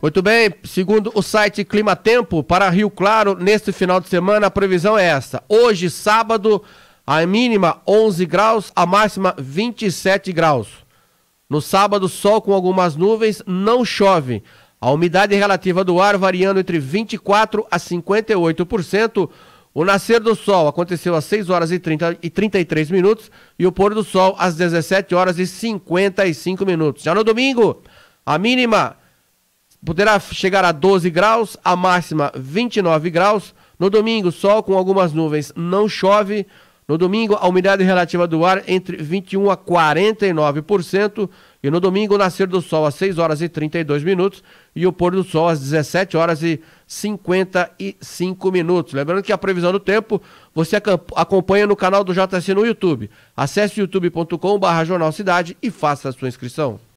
Muito bem, segundo o site Clima Tempo para Rio Claro, neste final de semana, a previsão é essa. Hoje, sábado, a mínima 11 graus, a máxima 27 graus. No sábado, sol com algumas nuvens, não chove. A umidade relativa do ar variando entre 24% a 58%. O nascer do sol aconteceu às 6 horas e, 30, e 33 minutos e o pôr do sol às 17 horas e 55 minutos. Já no domingo, a mínima Poderá chegar a 12 graus, a máxima 29 graus. No domingo, sol com algumas nuvens, não chove. No domingo, a umidade relativa do ar entre 21 a 49%. E no domingo, o nascer do sol às 6 horas e 32 minutos e o pôr do sol às 17 horas e 55 minutos. Lembrando que a previsão do tempo você acompanha no canal do JC no YouTube. Acesse youtubecom jornalcidade e faça a sua inscrição.